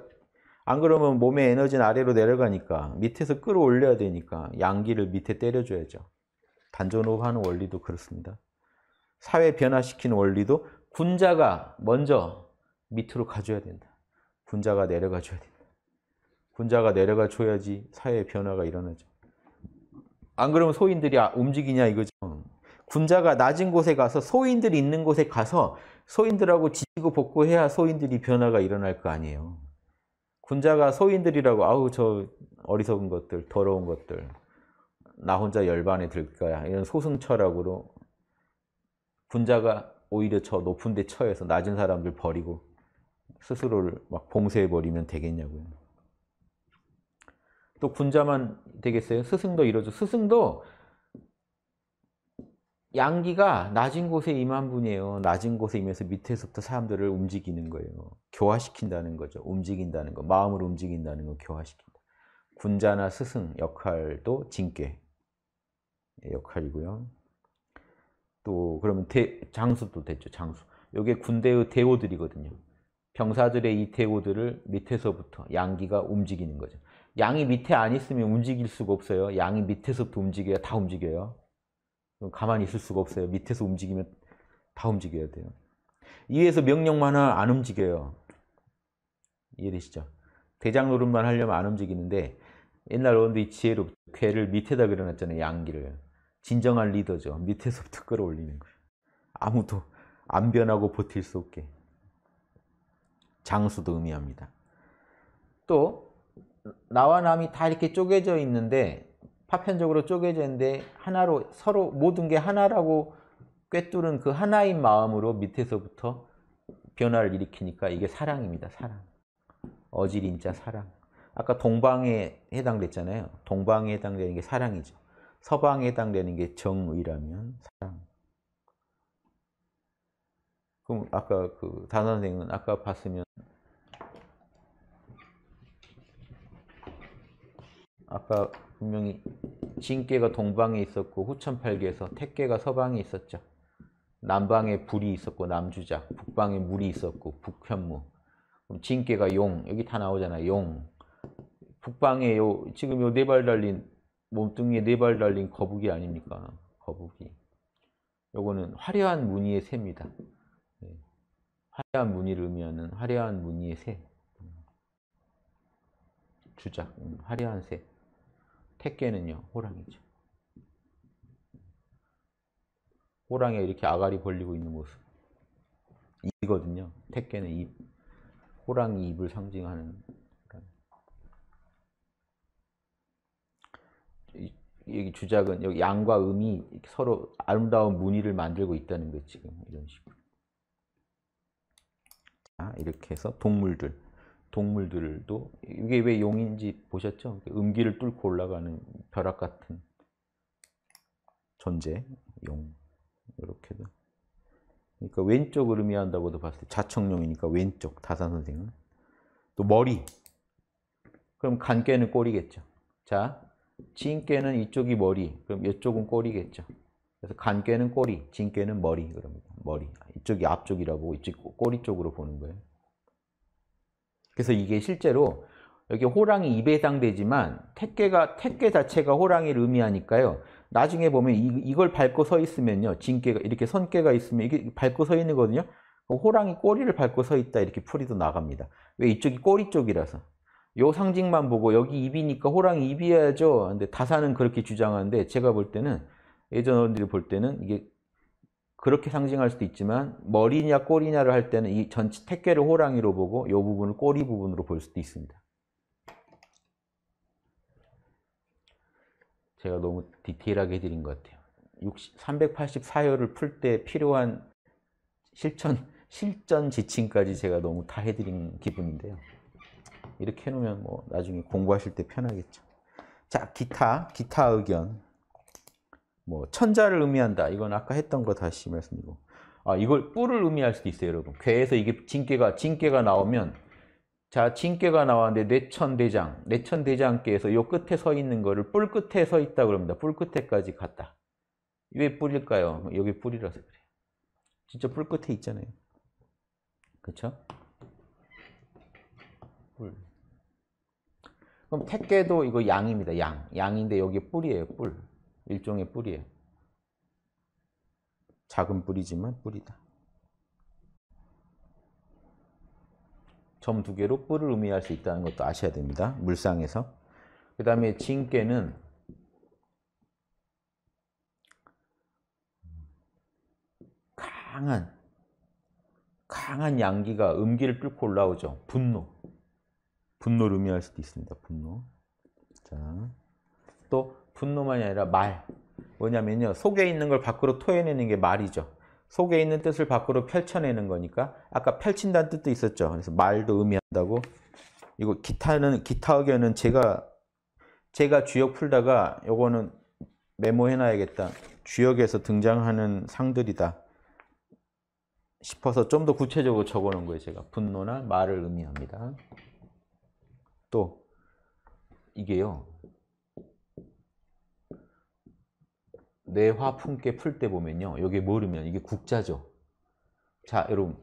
안 그러면 몸의 에너지는 아래로 내려가니까 밑에서 끌어올려야 되니까 양기를 밑에 때려줘야죠. 단전호흡하는 원리도 그렇습니다. 사회 변화시키는 원리도 군자가 먼저 밑으로 가줘야 된다. 군자가 내려가 줘야 된다. 군자가 내려가 줘야지 사회의 변화가 일어나죠. 안 그러면 소인들이 아, 움직이냐 이거죠. 군자가 낮은 곳에 가서 소인들이 있는 곳에 가서 소인들하고 지지고 복구해야 소인들이 변화가 일어날 거 아니에요. 군자가 소인들이라고 아우 저 어리석은 것들 더러운 것들 나 혼자 열반에 들 거야 이런 소승철라고로 군자가 오히려 저 높은 데 처해서 낮은 사람들 버리고 스스로를 막 봉쇄해 버리면 되겠냐고요. 또 군자만 되겠어요? 스승도 이러죠. 스승도 양기가 낮은 곳에 임한 분이에요. 낮은 곳에 임해서 밑에서부터 사람들을 움직이는 거예요. 교화시킨다는 거죠. 움직인다는 거, 마음을 움직인다는 거 교화시킨다. 군자나 스승 역할도 징계 예, 역할이고요. 또 그러면 대, 장수도 됐죠. 장수. 이게 군대의 대오들이거든요. 병사들의 이 대오들을 밑에서부터 양기가 움직이는 거죠. 양이 밑에 안 있으면 움직일 수가 없어요. 양이 밑에서부터 움직여야 다 움직여요. 가만히 있을 수가 없어요. 밑에서 움직이면 다 움직여야 돼요. 위에서 명령만은 안 움직여요. 이해되시죠? 대장 노릇만 하려면 안 움직이는데 옛날 원더의 지혜로 괴를 밑에다 그려놨잖아요. 양기를. 진정한 리더죠. 밑에서부터 끌어올리는 거예요. 아무도 안 변하고 버틸 수 없게. 장수도 의미합니다. 또 나와 남이 다 이렇게 쪼개져 있는데 파편적으로 쪼개져 있는데 하나로 서로 모든 게 하나라고 꿰뚫은 그 하나인 마음으로 밑에서부터 변화를 일으키니까 이게 사랑입니다. 사랑. 어질인자 사랑. 아까 동방에 해당됐잖아요. 동방에 해당되는 게 사랑이죠. 서방에 해당되는 게 정의라면 사랑. 그럼 아까 그 단어 선생은 님 아까 봤으면 아까 분명히 진계가 동방에 있었고 후천팔계에서 택계가 서방에 있었죠. 남방에 불이 있었고 남주자, 북방에 물이 있었고 북현무. 그럼 진계가 용, 여기 다 나오잖아. 용. 북방에 요 지금 요 네 발 달린 몸뚱이에 네 발 달린 거북이 아닙니까? 거북이. 요거는 화려한 무늬의 새입니다. 예. 화려한 무늬를 의미하는 화려한 무늬의 새. 주작, 음, 화려한 새. 택개는요 호랑이죠. 호랑이 이렇게 아가리 벌리고 있는 모습 이거든요. 택개는 입, 호랑이 입을 상징하는 여기 주작은 여기 양과 음이 서로 아름다운 무늬를 만들고 있다는 거 지금 이런 식으로 자, 이렇게 해서 동물들 동물들도 이게 왜 용인지 보셨죠? 음기를 뚫고 올라가는 벼락 같은 존재 용 이렇게도 그러니까 왼쪽을 의미한다고도 봤을 때 자청룡이니까 왼쪽 다산 선생은 또 머리 그럼 간깨는 꼬리겠죠. 자 진깨는 이쪽이 머리 그럼 이쪽은 꼬리겠죠. 그래서 간깨는 꼬리 진깨는 머리 그럽 머리 이쪽이 앞쪽이라고 이쪽 꼬리 쪽으로 보는 거예요. 그래서 이게 실제로 여기 호랑이 입에 해당되지만 택계가 택계 자체가 호랑이를 의미하니까요. 나중에 보면 이, 걸 밟고 서 있으면요. 진깨가 이렇게 선깨가 있으면 이게 밟고 서 있는 거거든요. 그 호랑이 꼬리를 밟고 서 있다 이렇게 풀이도 나갑니다. 왜 이쪽이 꼬리 쪽이라서. 요 상징만 보고 여기 입이니까 호랑이 입이어야죠. 근데 다사는 그렇게 주장하는데 제가 볼 때는 예전 어른들이 볼 때는 이게 그렇게 상징할 수도 있지만 머리냐 꼬리냐를 할 때는 이 전체 택괴를 호랑이로 보고 이 부분을 꼬리 부분으로 볼 수도 있습니다. 제가 너무 디테일하게 해드린 것 같아요. 60, 384요를 풀때 필요한 실천, 실전 지침까지 제가 너무 다 해드린 기분인데요. 이렇게 해놓으면 뭐 나중에 공부하실 때 편하겠죠. 자, 기타, 기타 의견. 뭐 천자를 의미한다. 이건 아까 했던 거 다시 말씀드리고. 아, 이걸 뿔을 의미할 수도 있어요, 여러분. 괴에서 이게 진깨가 진깨가 나오면 자, 진깨가 나왔는데 내천대장, 내천대장께서 요 끝에 서 있는 거를 뿔 끝에 서 있다 그럽니다. 뿔 끝에까지 갔다. 왜 뿔일까요? 뭐 여기 뿔이라서 그래요. 진짜 뿔 끝에 있잖아요. 그렇죠? 뿔. 그럼 택계도 이거 양입니다. 양. 양인데 여기 뿔이에요. 뿔. 일종의 뿌리예요. 작은 뿌리지만 뿌리다. 점 두 개로 뿔을 의미할 수 있다는 것도 아셔야 됩니다. 물상에서. 그 다음에 진깨는 강한 강한 양기가 음기를 뚫고 올라오죠. 분노. 분노를 의미할 수도 있습니다. 분노. 자, 또 분노만이 아니라 말. 뭐냐면요. 속에 있는 걸 밖으로 토해내는 게 말이죠. 속에 있는 뜻을 밖으로 펼쳐내는 거니까 아까 펼친다는 뜻도 있었죠. 그래서 말도 의미한다고. 이거 기타는 기타 의견은 제가 제가 주역 풀다가 요거는 메모해놔야겠다. 주역에서 등장하는 상들이다 싶어서 좀 더 구체적으로 적어놓은 거예요. 제가 분노나 말을 의미합니다. 또 이게요. 내화 품게 풀때 보면요. 여기 모르면 이게 국자죠. 자, 여러분.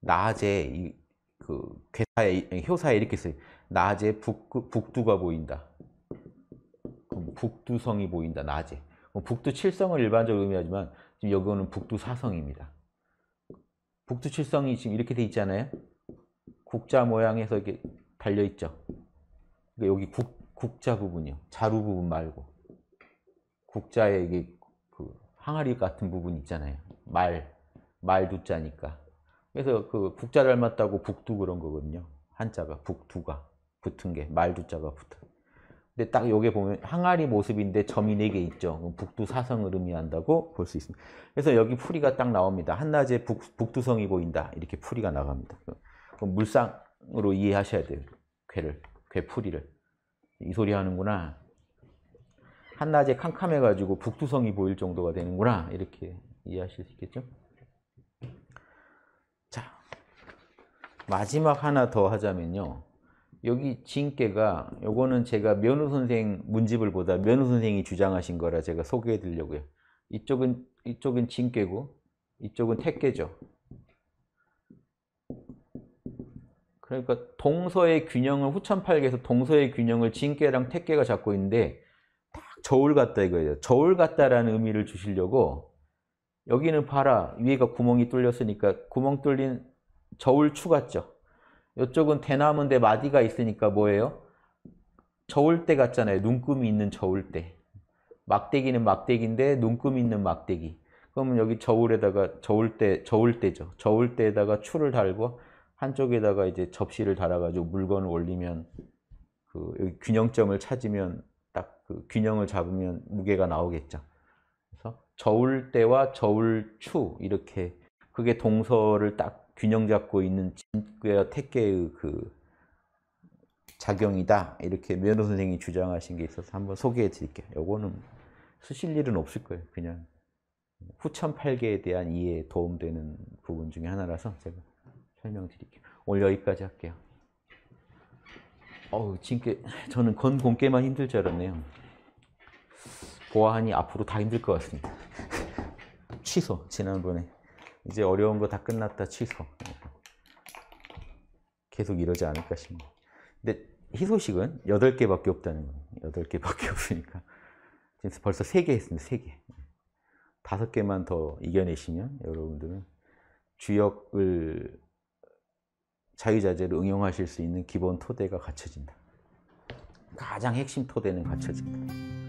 낮에 이, 그 괴사에 효사에 이렇게 써요. 낮에 북, 북두가 보인다. 북두성이 보인다. 낮에. 북두칠성을 일반적으로 의미하지만 지금 여기는 북두사성입니다. 북두칠성이 지금 이렇게 돼 있잖아요. 국자 모양에서 이렇게 달려 있죠. 그러니까 여기 국, 국자 부분이요. 자루 부분 말고. 국자의 이게 그 항아리 같은 부분 있잖아요. 말, 말 두자니까. 그래서 그 국자 닮았다고 북두 그런 거거든요. 한자가 북두가 붙은 게 말 두자가 붙은. 근데 딱 여기 보면 항아리 모습인데 점이 네 개 있죠. 북두 사성을 의미한다고 볼 수 있습니다. 그래서 여기 풀이가 딱 나옵니다. 한낮에 북, 북두성이 보인다. 이렇게 풀이가 나갑니다. 물상으로 이해하셔야 돼요. 괴를, 괴풀이를. 이 소리 하는구나. 한낮에 캄캄해가지고 북두성이 보일 정도가 되는구나 이렇게 이해하실 수 있겠죠? 자 마지막 하나 더 하자면요 여기 진깨가 요거는 제가 면우 선생 문집을 보다 면우 선생이 주장하신 거라 제가 소개해 드리려고요 이쪽은 이쪽은 진깨고 이쪽은 택깨죠 그러니까 동서의 균형을 후천팔계에서 동서의 균형을 진깨랑택깨가 잡고 있는데 저울 같다 이거예요. 저울 같다라는 의미를 주시려고 여기는 봐라. 위에가 구멍이 뚫렸으니까 구멍 뚫린 저울추 같죠. 이쪽은 대나무인데 마디가 있으니까 뭐예요? 저울대 같잖아요. 눈금이 있는 저울대. 막대기는 막대기인데 눈금 이 있는 막대기. 그러면 여기 저울에다가 저울대 저울대죠. 저울대에다가 추를 달고 한쪽에다가 이제 접시를 달아가지고 물건을 올리면 그 여기 균형점을 찾으면 딱그 균형을 잡으면 무게가 나오겠죠. 그래서 저울 대와 저울 추 이렇게 그게 동서를 딱 균형 잡고 있는 진구와 택계의 그 작용이다 이렇게 면호 선생이 주장하신 게 있어서 한번 소개해 드릴게요. 요거는 쓰실 일은 없을 거예요. 그냥 후천팔계에 대한 이해에 도움되는 부분 중에 하나라서 제가 설명드릴게요. 오늘 여기까지 할게요. 어우, 진짜 저는 건 공개만 힘들 줄 알았네요. 보아하니 앞으로 다 힘들 것 같습니다. 취소, 지난번에. 이제 어려운 거 다 끝났다, 취소. 계속 이러지 않을까 싶네요. 근데 희소식은 8개밖에 없다는 거예요. 8개밖에 없으니까. 지금 벌써 3개 했습니다, 3개. 5개만 더 이겨내시면 여러분들은 주역을 자유자재를 응용하실 수 있는 기본 토대가 갖춰진다. 가장 핵심 토대는 갖춰진다.